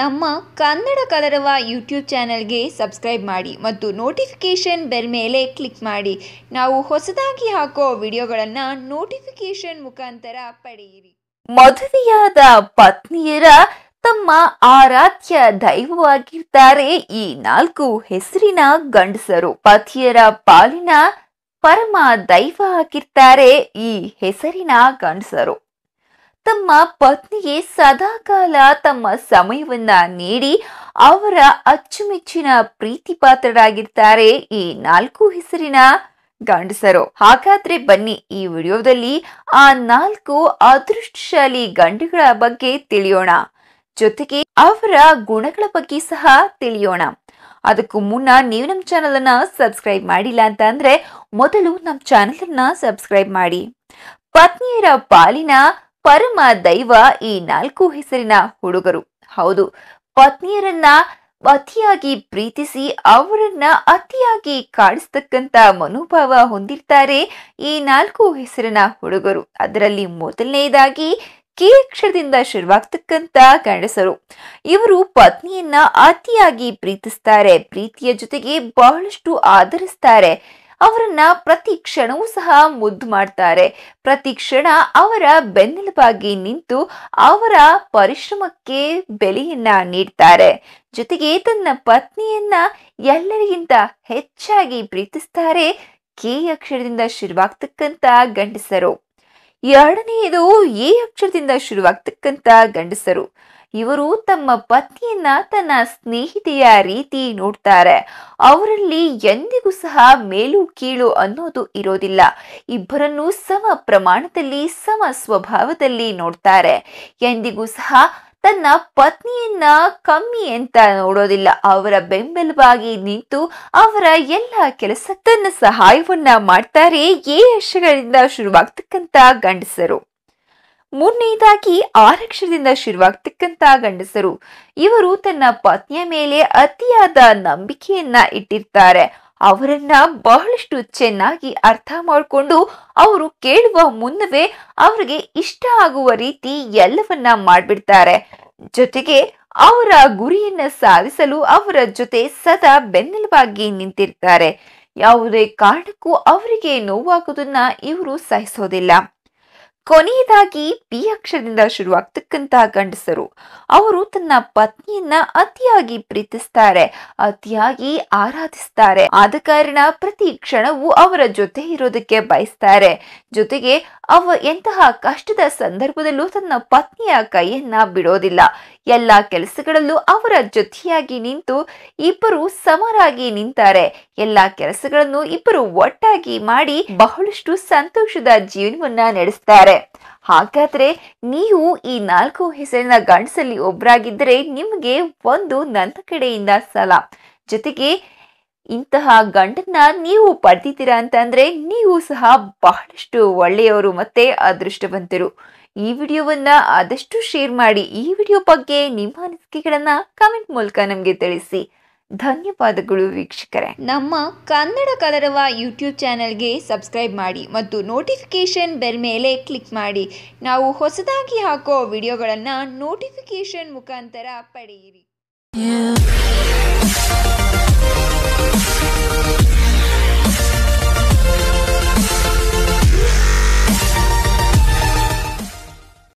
ನಮ್ಮ ಕನ್ನಡ ಕಲರವ ಯೂಟ್ಯೂಬ್ ಚಾನೆಲ್ಗೆ ಸಬ್ಸ್ಕ್ರೈಬ್ ಮಾಡಿ ಮತ್ತು ನೋಟಿಫಿಕೇಷನ್ ಬೆಲ್ ಮೇಲೆ ಕ್ಲಿಕ್ ಮಾಡಿ ನಾವು ಹೊಸದಾಗಿ ಹಾಕೋ ವಿಡಿಯೋಗಳನ್ನು ನೋಟಿಫಿಕೇಷನ್ ಮುಖಾಂತರ ಪಡೆಯಿರಿ ಮದುವೆಯಾದ ಪತ್ನಿಯರ ತಮ್ಮ ಆರಾಧ್ಯ ದೈವವಾಗಿರ್ತಾರೆ ಈ ನಾಲ್ಕು ಹೆಸರಿನ ಗಂಡಸರು ಪತಿಯರ ಪಾಲಿನ ಪರಮ ದೈವ ಹಾಕಿರ್ತಾರೆ ಈ ಹೆಸರಿನ ಗಂಡಸರು ತಮ್ಮ ಪತ್ನಿಗೆ ಸದಾಕಾಲ ತಮ್ಮ ಸಮಯವನ್ನ ನೀಡಿ ಅವರ ಅಚ್ಚುಮೆಚ್ಚಿನ ಪ್ರೀತಿ ಪಾತ್ರರಾಗಿರ್ತಾರೆ ಈ ನಾಲ್ಕು ಹೆಸರಿನ ಗಂಡಸರು ಹಾಗಾದ್ರೆ ಬನ್ನಿ ಈ ವಿಡಿಯೋದಲ್ಲಿ ಆ ನಾಲ್ಕು ಅದೃಷ್ಟಶಾಲಿ ಗಂಡುಗಳ ಬಗ್ಗೆ ತಿಳಿಯೋಣ ಜೊತೆಗೆ ಅವರ ಗುಣಗಳ ಬಗ್ಗೆ ಸಹ ತಿಳಿಯೋಣ ಅದಕ್ಕೂ ಮುನ್ನ ನೀವು ನಮ್ಮ ಚಾನಲ್ ಅನ್ನ ಸಬ್ಸ್ಕ್ರೈಬ್ ಮಾಡಿಲ್ಲ ಅಂತ ಅಂದ್ರೆ ಮೊದಲು ನಮ್ಮ ಚಾನಲ್ ಅನ್ನ ಸಬ್ಸ್ಕ್ರೈಬ್ ಮಾಡಿ ಪತ್ನಿಯರ ಪಾಲಿನ ಪರಮ ದೈವ ಈ ನಾಲ್ಕು ಹೆಸರಿನ ಹುಡುಗರು ಹೌದು ಪತ್ನಿಯರನ್ನ ಅತಿಯಾಗಿ ಪ್ರೀತಿಸಿ ಅವರನ್ನ ಅತಿಯಾಗಿ ಕಾಡಿಸ್ತಕ್ಕಂತ ಮನೋಭಾವ ಹೊಂದಿರ್ತಾರೆ ಈ ನಾಲ್ಕು ಹೆಸರಿನ ಹುಡುಗರು ಅದರಲ್ಲಿ ಮೊದಲನೆಯದಾಗಿ ಕೀಕ್ಷರದಿಂದ ಅಕ್ಷರದಿಂದ ಶುರುವಾಗ್ತಕ್ಕಂತ ಗಂಡಸರು ಇವರು ಪತ್ನಿಯನ್ನ ಅತಿಯಾಗಿ ಪ್ರೀತಿಸ್ತಾರೆ ಪ್ರೀತಿಯ ಜೊತೆಗೆ ಬಹಳಷ್ಟು ಆಧರಿಸ್ತಾರೆ ಅವರನ್ನ ಪ್ರತಿ ಕ್ಷಣವೂ ಸಹ ಮುದ್ದು ಮಾಡ್ತಾರೆ ಪ್ರತಿ ಕ್ಷಣ ಅವರ ಬೆನ್ನೆಲುಬಾಗಿ ನಿಂತು ಅವರ ಪರಿಶ್ರಮಕ್ಕೆ ಬೆಲೆಯನ್ನ ನೀಡ್ತಾರೆ ಜೊತೆಗೆ ತನ್ನ ಪತ್ನಿಯನ್ನ ಎಲ್ಲರಿಗಿಂತ ಹೆಚ್ಚಾಗಿ ಪ್ರೀತಿಸ್ತಾರೆ ಕೆ ಅಕ್ಷರದಿಂದ ಶುರುವಾಗ್ತಕ್ಕಂತ ಗಂಡಸರು ಎರಡನೆಯದು ಎ ಅಕ್ಷರದಿಂದ ಶುರುವಾಗ್ತಕ್ಕಂತ ಗಂಡಸರು ಇವರು ತಮ್ಮ ಪತ್ನಿಯನ್ನ ತನ್ನ ಸ್ನೇಹಿತೆಯ ರೀತಿ ನೋಡ್ತಾರೆ ಅವರಲ್ಲಿ ಎಂದಿಗೂ ಸಹ ಮೇಲು ಕೀಳು ಅನ್ನೋದು ಇರೋದಿಲ್ಲ ಇಬ್ಬರನ್ನು ಸಮ ಪ್ರಮಾಣದಲ್ಲಿ ಸಮ ಸ್ವಭಾವದಲ್ಲಿ ನೋಡ್ತಾರೆ ಎಂದಿಗೂ ಸಹ ತನ್ನ ಪತ್ನಿಯನ್ನ ಕಮ್ಮಿ ಅಂತ ನೋಡೋದಿಲ್ಲ ಅವರ ಬೆಂಬಲವಾಗಿ ನಿಂತು ಅವರ ಎಲ್ಲ ಕೆಲಸ ತನ್ನ ಸಹಾಯವನ್ನ ಮಾಡ್ತಾರೆ ಏ ವರ್ಷಗಳಿಂದ ಶುರುವಾಗ್ತಕ್ಕಂತ ಗಂಡಸರು ಮೂರನೆಯದಾಗಿ ಆರಕ್ಷಣದಿಂದ ಶುರುವಾಗ್ತಕ್ಕಂತ ಗಂಡಸರು ಇವರು ತನ್ನ ಪತ್ನಿಯ ಮೇಲೆ ಅತಿಯಾದ ನಂಬಿಕೆಯನ್ನ ಇಟ್ಟಿರ್ತಾರೆ ಅವರನ್ನ ಬಹಳಷ್ಟು ಚೆನ್ನಾಗಿ ಅರ್ಥ ಮಾಡಿಕೊಂಡು ಅವರು ಕೇಳುವ ಮುನ್ನವೇ ಅವರಿಗೆ ಇಷ್ಟ ಆಗುವ ರೀತಿ ಎಲ್ಲವನ್ನ ಮಾಡ್ಬಿಡ್ತಾರೆ ಜೊತೆಗೆ ಅವರ ಗುರಿಯನ್ನ ಸಾಧಿಸಲು ಅವರ ಜೊತೆ ಸದಾ ಬೆನ್ನೆಲುಬಾಗಿ ನಿಂತಿರ್ತಾರೆ ಯಾವುದೇ ಕಾರಣಕ್ಕೂ ಅವರಿಗೆ ನೋವಾಗೋದನ್ನ ಇವರು ಸಹಿಸೋದಿಲ್ಲ ಕೊನೆಯದಾಗಿ ಬಿ ಅಕ್ಷರದಿಂದ ಶುರುವಾಗ್ತಕ್ಕ ಇರತಕ್ಕಂತಹ ಗಂಡಸರು ಅವರು ತನ್ನ ಪತ್ನಿಯನ್ನ ಅತಿಯಾಗಿ ಪ್ರೀತಿಸ್ತಾರೆ ಅತಿಯಾಗಿ ಆರಾಧಿಸ್ತಾರೆ ಆದ ಕಾರಣ ಪ್ರತಿ ಕ್ಷಣವೂ ಅವರ ಜೊತೆ ಇರೋದಕ್ಕೆ ಬಯಸ್ತಾರೆ ಜೊತೆಗೆ ಅವ ಎಂತಹ ಕಷ್ಟದ ಸಂದರ್ಭದಲ್ಲೂ ತನ್ನ ಪತ್ನಿಯ ಕೈಯನ್ನ ಬಿಡೋದಿಲ್ಲ ಎಲ್ಲಾ ಕೆಲಸಗಳಲ್ಲೂ ಅವರ ಜೊತೆಯಾಗಿ ನಿಂತು ಇಬ್ಬರು ಸಮರಾಗಿ ನಿಂತಾರೆ ಎಲ್ಲಾ ಕೆಲಸಗಳನ್ನು ಇಬ್ಬರು ಒಟ್ಟಾಗಿ ಮಾಡಿ ಬಹಳಷ್ಟು ಸಂತೋಷದ ಜೀವನವನ್ನ ನಡೆಸ್ತಾರೆ ಹಾಗಾದ್ರೆ ನೀವು ಈ ನಾಲ್ಕು ಹೆಸರಿನ ಗಂಡಸಲ್ಲಿ ಒಬ್ಬರಾಗಿದ್ದರೆ ನಿಮಗೆ ಒಂದು ನನ್ನ ಕಡೆಯಿಂದ ಸಲ ಜೊತೆಗೆ ಇಂತಹ ಗಂಡನ್ನ ನೀವು ಪಡೆದಿದ್ದೀರಾ ಅಂತಂದ್ರೆ ನೀವು ಸಹ ಬಹಳಷ್ಟು ಒಳ್ಳೆಯವರು ಮತ್ತೆ ಅದೃಷ್ಟವಂತರು ಈ ವಿಡಿಯೋವನ್ನ ಆದಷ್ಟು ಶೇರ್ ಮಾಡಿ ಈ ವಿಡಿಯೋ ಬಗ್ಗೆ ನಿಮ್ಮ ಅನಿಸಿಕೆಗಳನ್ನ ಕಮೆಂಟ್ ಮೂಲಕ ನಮಗೆ ತಿಳಿಸಿ ಧನ್ಯವಾದಗಳು ವೀಕ್ಷಕರೇ ನಮ್ಮ ಕನ್ನಡ ಕಲರವ ಯೂಟ್ಯೂಬ್ ಚಾನೆಲ್ಗೆ ಸಬ್ಸ್ಕ್ರೈಬ್ ಮಾಡಿ ಮತ್ತು ನೋಟಿಫಿಕೇಷನ್ ಬೆಲ್ ಮೇಲೆ ಕ್ಲಿಕ್ ಮಾಡಿ ನಾವು ಹೊಸದಾಗಿ ಹಾಕೋ ವಿಡಿಯೋಗಳನ್ನು ನೋಟಿಫಿಕೇಷನ್ ಮುಖಾಂತರ ಪಡೆಯಿರಿ